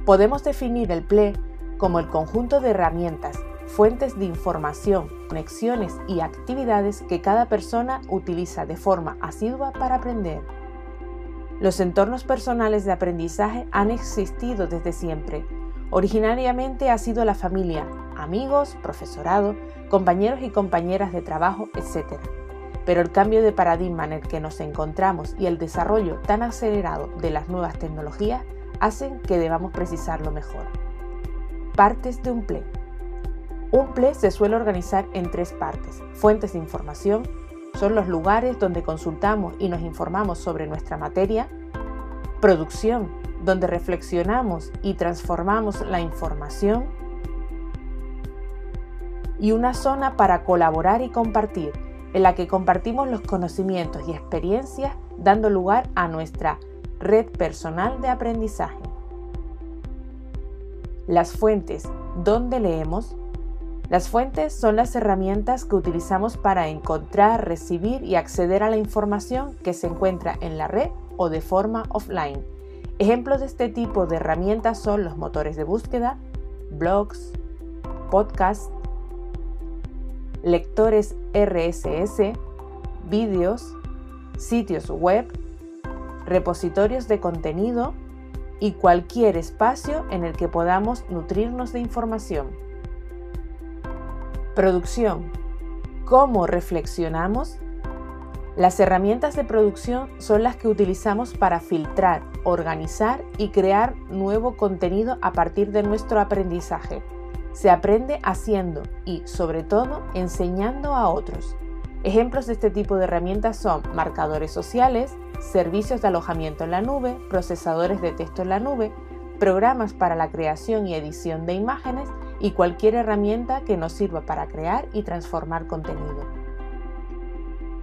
Podemos definir el PLE como el conjunto de herramientas, fuentes de información, conexiones y actividades que cada persona utiliza de forma asidua para aprender. Los entornos personales de aprendizaje han existido desde siempre. Originariamente ha sido la familia, amigos, profesorado, compañeros y compañeras de trabajo, etc. Pero el cambio de paradigma en el que nos encontramos y el desarrollo tan acelerado de las nuevas tecnologías hacen que debamos precisarlo mejor. Partes de un PLE. Un PLE se suele organizar en tres partes, fuentes de información, son los lugares donde consultamos y nos informamos sobre nuestra materia, producción, donde reflexionamos y transformamos la información, y una zona para colaborar y compartir, en la que compartimos los conocimientos y experiencias dando lugar a nuestra red personal de aprendizaje. Las fuentes donde leemos las fuentes son las herramientas que utilizamos para encontrar, recibir y acceder a la información que se encuentra en la red o de forma offline. Ejemplos de este tipo de herramientas son los motores de búsqueda, blogs, podcasts, lectores RSS, vídeos, sitios web, repositorios de contenido y cualquier espacio en el que podamos nutrirnos de información. Producción. ¿Cómo reflexionamos? Las herramientas de producción son las que utilizamos para filtrar, organizar y crear nuevo contenido a partir de nuestro aprendizaje. Se aprende haciendo y, sobre todo, enseñando a otros. Ejemplos de este tipo de herramientas son marcadores sociales, servicios de alojamiento en la nube, procesadores de texto en la nube, programas para la creación y edición de imágenes, y cualquier herramienta que nos sirva para crear y transformar contenido.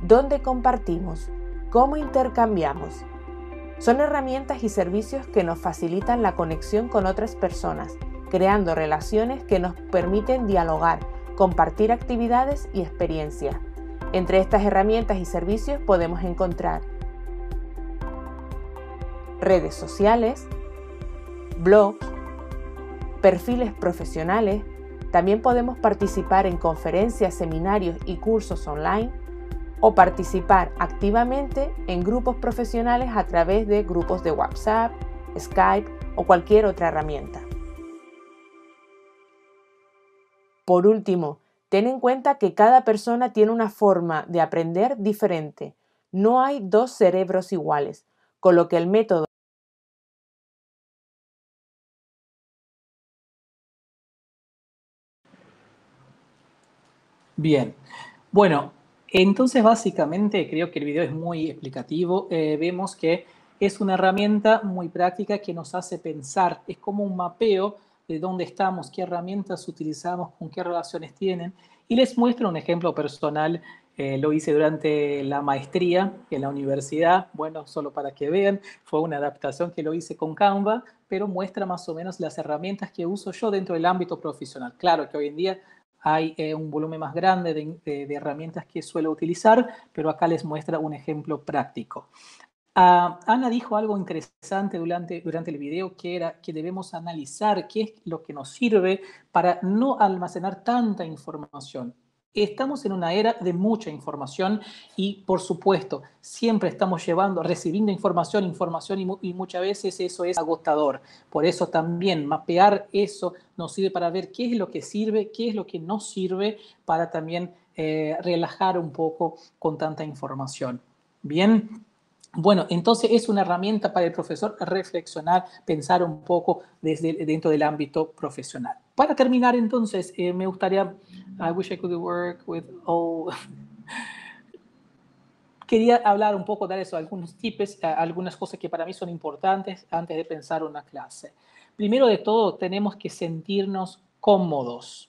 ¿Dónde compartimos? ¿Cómo intercambiamos? Son herramientas y servicios que nos facilitan la conexión con otras personas, creando relaciones que nos permiten dialogar, compartir actividades y experiencias. Entre estas herramientas y servicios podemos encontrar redes sociales, blogs, perfiles profesionales, también podemos participar en conferencias, seminarios y cursos online o participar activamente en grupos profesionales a través de grupos de WhatsApp, Skype o cualquier otra herramienta. Por último, ten en cuenta que cada persona tiene una forma de aprender diferente. No hay dos cerebros iguales, con lo que el método Bien. Bueno, entonces básicamente creo que el video es muy explicativo. Eh, vemos que es una herramienta muy práctica que nos hace pensar. Es como un mapeo de dónde estamos, qué herramientas utilizamos, con qué relaciones tienen. Y les muestro un ejemplo personal. Eh, lo hice durante la maestría en la universidad. Bueno, solo para que vean, fue una adaptación que lo hice con Canva, pero muestra más o menos las herramientas que uso yo dentro del ámbito profesional. Claro que hoy en día hay eh, un volumen más grande de, herramientas que suelo utilizar, pero acá les muestra un ejemplo práctico. Ah, Ana dijo algo interesante durante, durante el video que era que debemos analizar qué es lo que nos sirve para no almacenar tanta información. Estamos en una era de mucha información y, por supuesto, siempre estamos llevando, recibiendo información, información y, muchas veces eso es agotador. Por eso también mapear eso nos sirve para ver qué es lo que sirve, qué es lo que no sirve, para también eh, relajar un poco con tanta información. Bien. Bueno, entonces es una herramienta para el profesor reflexionar, pensar un poco desde, dentro del ámbito profesional. Para terminar entonces, eh, me gustaría, I wish I could work with all... <laughs> Quería hablar un poco de eso, algunos tips, algunas cosas que para mí son importantes antes de pensar una clase. Primero de todo, tenemos que sentirnos cómodos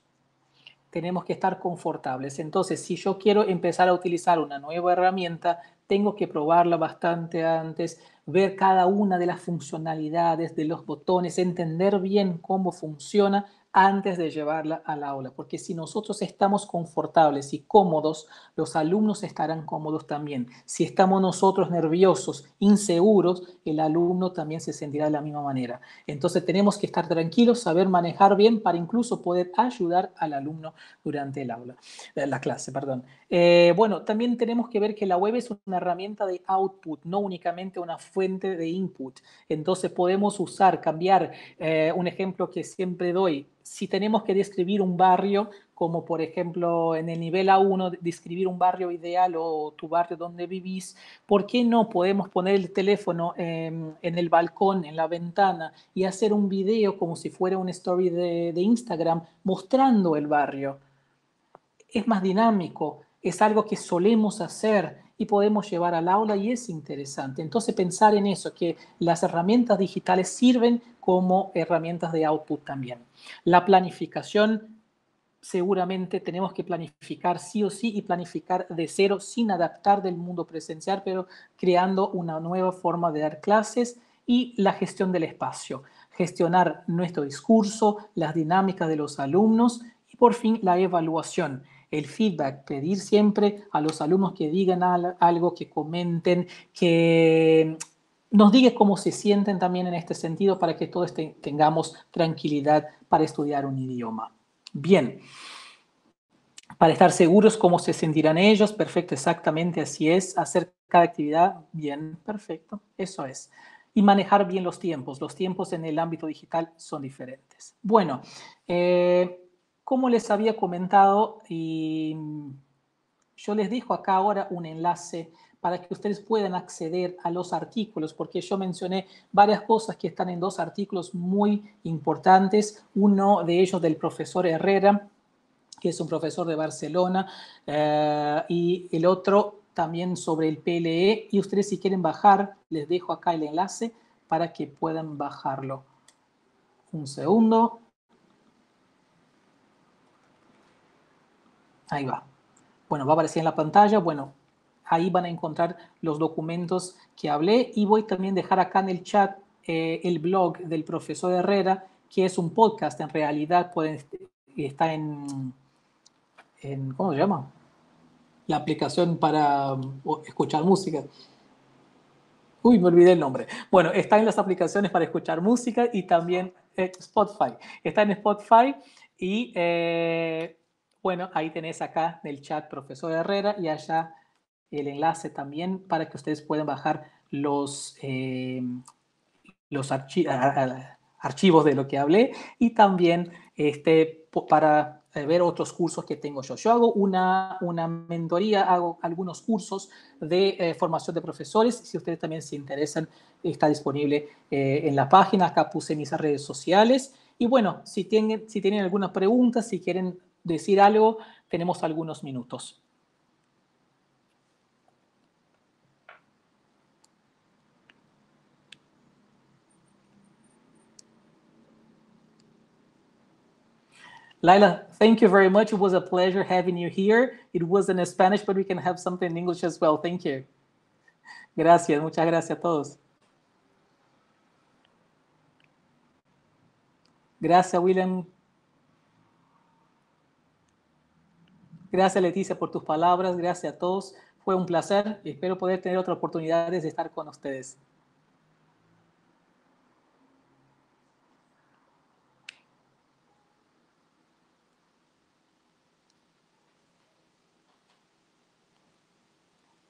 tenemos que estar confortables. Entonces, si yo quiero empezar a utilizar una nueva herramienta, tengo que probarla bastante antes, ver cada una de las funcionalidades de los botones, entender bien cómo funciona antes de llevarla al aula, porque si nosotros estamos confortables y cómodos, los alumnos estarán cómodos también. Si estamos nosotros nerviosos, inseguros, el alumno también se sentirá de la misma manera. Entonces tenemos que estar tranquilos, saber manejar bien para incluso poder ayudar al alumno durante el aula, eh, la clase, perdón. Eh, bueno, también tenemos que ver que la web es una herramienta de output, no únicamente una fuente de input. Entonces podemos usar, cambiar, eh, un ejemplo que siempre doy, si tenemos que describir un barrio, como por ejemplo en el nivel A1, describir un barrio ideal o tu barrio donde vivís, ¿por qué no podemos poner el teléfono en el balcón, en la ventana y hacer un video como si fuera una story de Instagram mostrando el barrio? Es más dinámico, es algo que solemos hacer y podemos llevar al aula y es interesante. Entonces pensar en eso, que las herramientas digitales sirven como herramientas de output también. La planificación seguramente tenemos que planificar sí o sí y planificar de cero sin adaptar del mundo presencial, pero creando una nueva forma de dar clases y la gestión del espacio, gestionar nuestro discurso, las dinámicas de los alumnos y por fin la evaluación el feedback, pedir siempre a los alumnos que digan algo, que comenten, que nos digan cómo se sienten también en este sentido para que todos tengamos tranquilidad para estudiar un idioma. Bien, para estar seguros cómo se sentirán ellos, perfecto, exactamente así es, hacer cada actividad, bien, perfecto, eso es. Y manejar bien los tiempos, los tiempos en el ámbito digital son diferentes. Bueno, eh, como les había comentado, y yo les dejo acá ahora un enlace para que ustedes puedan acceder a los artículos, porque yo mencioné varias cosas que están en dos artículos muy importantes, uno de ellos del profesor Herrera, que es un profesor de Barcelona, eh, y el otro también sobre el PLE, y ustedes si quieren bajar, les dejo acá el enlace para que puedan bajarlo. Un segundo. Ahí va. Bueno, va a aparecer en la pantalla. Bueno, ahí van a encontrar los documentos que hablé y voy también a dejar acá en el chat eh, el blog del profesor Herrera, que es un podcast en realidad, pueden, está en, ¿cómo se llama? La aplicación para um, escuchar música. Uy, me olvidé el nombre. Bueno, está en las aplicaciones para escuchar música y también eh, Spotify. Está en Spotify y eh, bueno, ahí tenés acá en el chat profesor Herrera y allá el enlace también para que ustedes puedan bajar los, eh, los archivos de lo que hablé y también este, para eh, ver otros cursos que tengo yo. Yo hago una, una mentoría, hago algunos cursos de eh, formación de profesores. Si ustedes también se interesan, está disponible en la página. Acá puse mis redes sociales. Y bueno, si tienen, si tienen algunas preguntas, si quieren decir algo, tenemos algunos minutos. Laila, thank you very much. It was a pleasure having you here. It was in Spanish, but we can have something in English as well. Thank you. Gracias, muchas gracias a todos. Gracias, William. Gracias Leticia por tus palabras, gracias a todos. Fue un placer y espero poder tener otras oportunidades de estar con ustedes.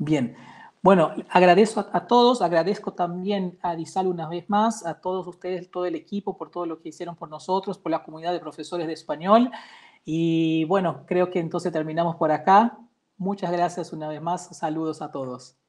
Bien, bueno, agradezco a, todos, agradezco también a DISAL una vez más, a todos ustedes, todo el equipo, por todo lo que hicieron por nosotros, por la comunidad de profesores de español. Y bueno, creo que entonces terminamos por acá. Muchas gracias una vez más. Saludos a todos.